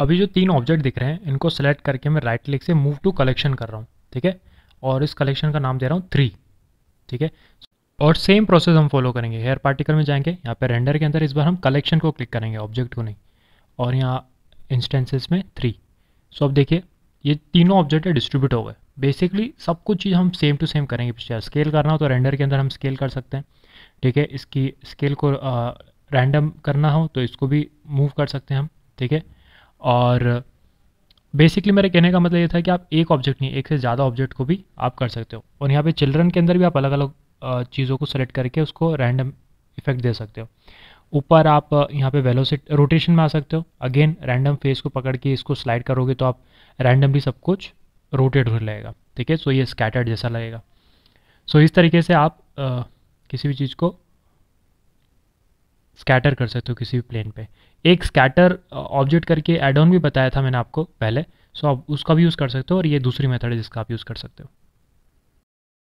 अभी जो तीन ऑब्जेक्ट दिख रहे हैं इनको सेलेक्ट करके मैं राइट क्लिक से मूव टू कलेक्शन कर रहा हूँ ठीक है और इस कलेक्शन का नाम दे रहा हूँ थ्री ठीक है और सेम प्रोसेस हम फॉलो करेंगे हेयर पार्टिकल में जाएंगे यहाँ पर रेंडर के अंदर इस बार हम कलेक्शन को क्लिक करेंगे ऑब्जेक्ट को नहीं और यहाँ इंस्टेंसेस में थ्री सो अब देखिए ये तीनों ऑब्जेक्ट डिस्ट्रीब्यूट हो गए बेसिकली सब कुछ चीज़ हम सेम टू सेम करेंगे पिछले स्केल करना हो तो रेंडर के अंदर हम स्केल कर सकते हैं ठीक है इसकी स्केल को रैंडम करना हो तो इसको भी मूव कर सकते हैं हम ठीक है और बेसिकली मेरे कहने का मतलब ये था कि आप एक ऑब्जेक्ट नहीं एक से ज़्यादा ऑब्जेक्ट को भी आप कर सकते हो और यहाँ पे चिल्ड्रन के अंदर भी आप अलग अलग चीज़ों को सेलेक्ट करके उसको रैंडम इफेक्ट दे सकते हो ऊपर आप यहाँ पे वेलोसिट रोटेशन में आ सकते हो अगेन रैंडम फेस को पकड़ के इसको स्लाइड करोगे तो आप रैंडमली सब कुछ रोटेट हो जाएगा ठीक है सो ये स्कैटर्ड जैसा लगेगा सो इस तरीके से आप आ, किसी भी चीज़ को स्कैटर कर सकते हो किसी भी प्लेन पे एक स्कैटर ऑब्जेक्ट करके एड ऑन भी बताया था मैंने आपको पहले सो आप उसका भी यूज़ कर सकते हो और ये दूसरी मेथड है जिसका आप यूज़ कर सकते हो